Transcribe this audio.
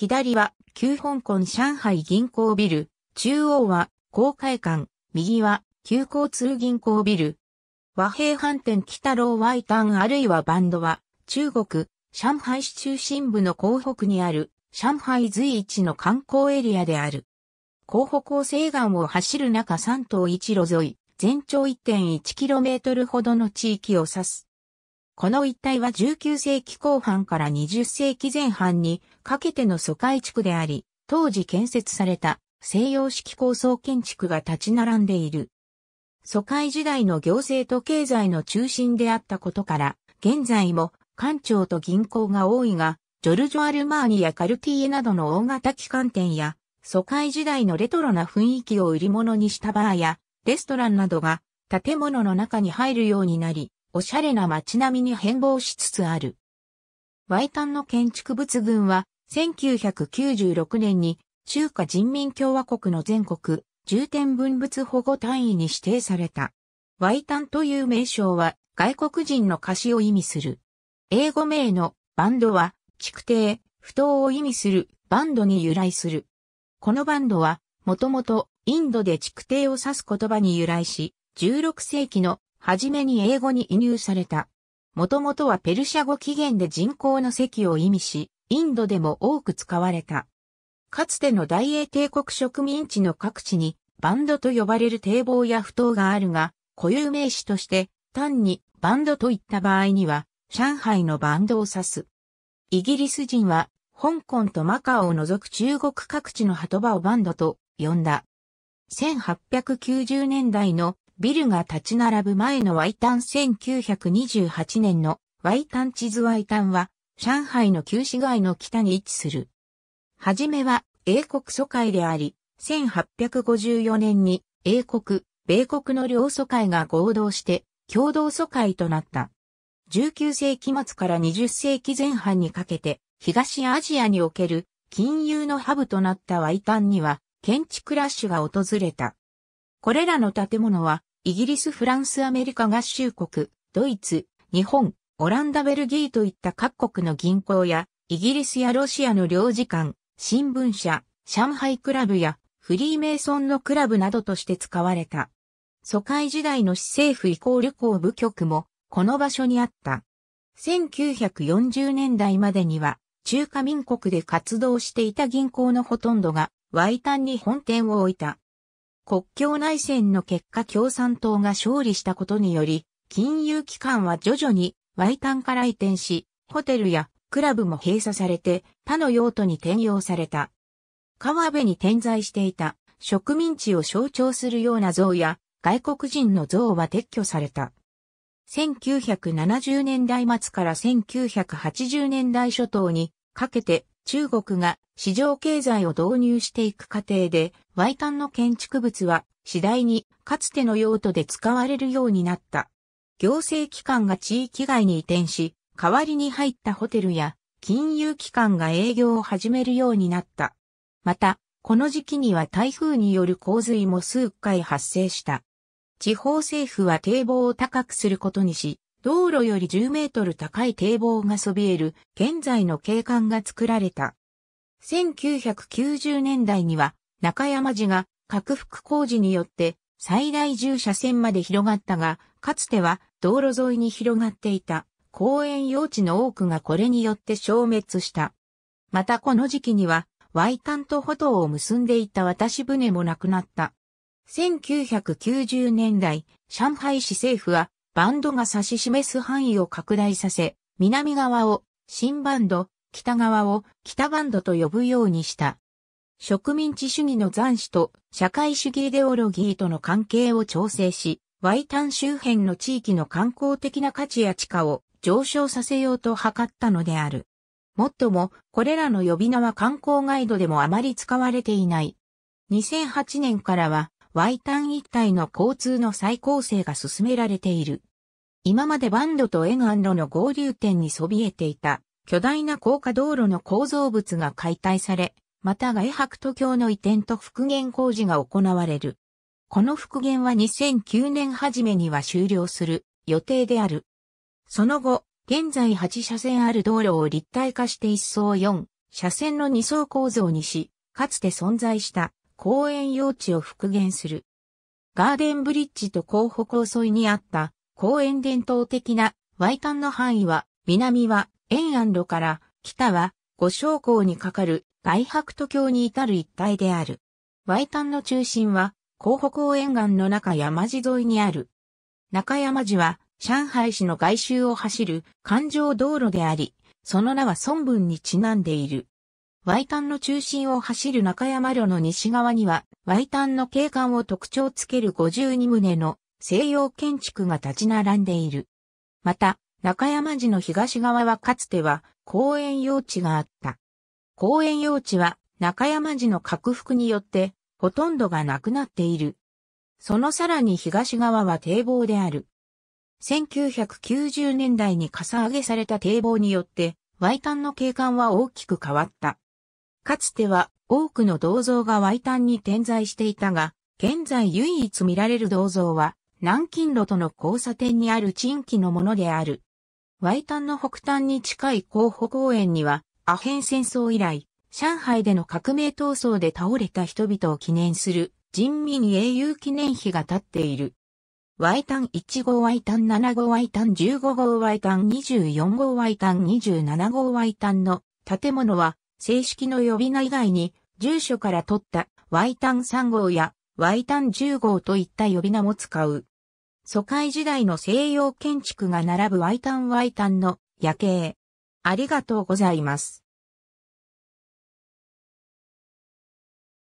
左は旧香港上海銀行ビル、中央は公海館、右は旧交通銀行ビル。和平反転北ローワイタンあるいはバンドは中国、上海市中心部の港北にある上海随一の観光エリアである。江北を西岸を走る中3島一路沿い、全長 1.1km ほどの地域を指す。この一帯は19世紀後半から20世紀前半にかけての疎開地区であり、当時建設された西洋式高層建築が立ち並んでいる。疎開時代の行政と経済の中心であったことから、現在も官庁と銀行が多いが、ジョルジョ・アルマーニやカルティエなどの大型機関店や、疎開時代のレトロな雰囲気を売り物にしたバーや、レストランなどが建物の中に入るようになり、おしゃれな街並みに変貌しつつある。ワイタンの建築物群は、1996年に中華人民共和国の全国重点分物保護単位に指定された。ワイタンという名称は外国人の歌詞を意味する。英語名のバンドは築堤、不当を意味するバンドに由来する。このバンドはもともとインドで築堤を指す言葉に由来し、16世紀のはじめに英語に移入された。もともとはペルシャ語起源で人口の席を意味し、インドでも多く使われた。かつての大英帝国植民地の各地にバンドと呼ばれる堤防や不当があるが、固有名詞として単にバンドといった場合には、上海のバンドを指す。イギリス人は、香港とマカオを除く中国各地の鳩場をバンドと呼んだ。1890年代のビルが立ち並ぶ前のワイタン1928年のワイタン地図ワイタンは、上海の旧市街の北に位置する。はじめは英国疎開であり、1854年に英国、米国の両疎開が合同して共同疎開となった。19世紀末から20世紀前半にかけて東アジアにおける金融のハブとなったワイタンには建築ラッシュが訪れた。これらの建物はイギリス、フランス、アメリカ合衆国、ドイツ、日本、オランダ、ベルギーといった各国の銀行や、イギリスやロシアの領事館、新聞社、上海クラブや、フリーメイソンのクラブなどとして使われた。疎開時代の市政府移行旅行部局も、この場所にあった。1940年代までには、中華民国で活動していた銀行のほとんどが、ワイタンに本店を置いた。国境内戦の結果共産党が勝利したことにより、金融機関は徐々に Y 単から移転し、ホテルやクラブも閉鎖されて他の用途に転用された。川辺に点在していた植民地を象徴するような像や外国人の像は撤去された。1970年代末から1980年代初頭にかけて中国が市場経済を導入していく過程で、外ンの建築物は次第にかつての用途で使われるようになった。行政機関が地域外に移転し、代わりに入ったホテルや金融機関が営業を始めるようになった。また、この時期には台風による洪水も数回発生した。地方政府は堤防を高くすることにし、道路より10メートル高い堤防がそびえる現在の景観が作られた。1990年代には中山寺が拡幅工事によって最大10車線まで広がったが、かつては道路沿いに広がっていた公園用地の多くがこれによって消滅した。またこの時期には、Y ンと歩道を結んでいた渡し船もなくなった。1990年代、上海市政府はバンドが指し示す範囲を拡大させ、南側を新バンド、北側を北バンドと呼ぶようにした。植民地主義の残滓と社会主義イデオロギーとの関係を調整し、ワイタン周辺の地域の観光的な価値や地価を上昇させようと図ったのである。もっとも、これらの呼び名は観光ガイドでもあまり使われていない。2008年からは、ワイタン一帯の交通の再構成が進められている。今までバンドと沿岸路の合流点にそびえていた巨大な高架道路の構造物が解体され、また外白都橋の移転と復元工事が行われる。この復元は2009年初めには終了する予定である。その後、現在8車線ある道路を立体化して1層4車線の2層構造にし、かつて存在した公園用地を復元する。ガーデンブリッジと港北沿いにあった公園伝統的な Y 館の範囲は、南は沿岸路から北は五将港にかかる外白都橋に至る一帯である。Y 館の中心は、港北公沿岸の中山地沿いにある。中山地は、上海市の外周を走る環状道路であり、その名は孫文にちなんでいる。ワイタンの中心を走る中山路の西側には、ワイタンの景観を特徴つける52棟の西洋建築が立ち並んでいる。また、中山寺の東側はかつては公園用地があった。公園用地は中山寺の拡幅によってほとんどがなくなっている。そのさらに東側は堤防である。1990年代にかさ上げされた堤防によって、ワイタンの景観は大きく変わった。かつては多くの銅像がタ端に点在していたが、現在唯一見られる銅像は、南京路との交差点にある珍奇のものである。タ端の北端に近い候補公園には、アヘン戦争以来、上海での革命闘争で倒れた人々を記念する人民英雄記念碑が建っている。ワイタン1号ワイタン7号ワイタン15号ワイタン24号ワイタン27号ワイタンの建物は正式の呼び名以外に、住所から取った Y ン3号や Y ン10号といった呼び名も使う。疎開時代の西洋建築が並ぶ Y イ Y ンの夜景。ありがとうございます。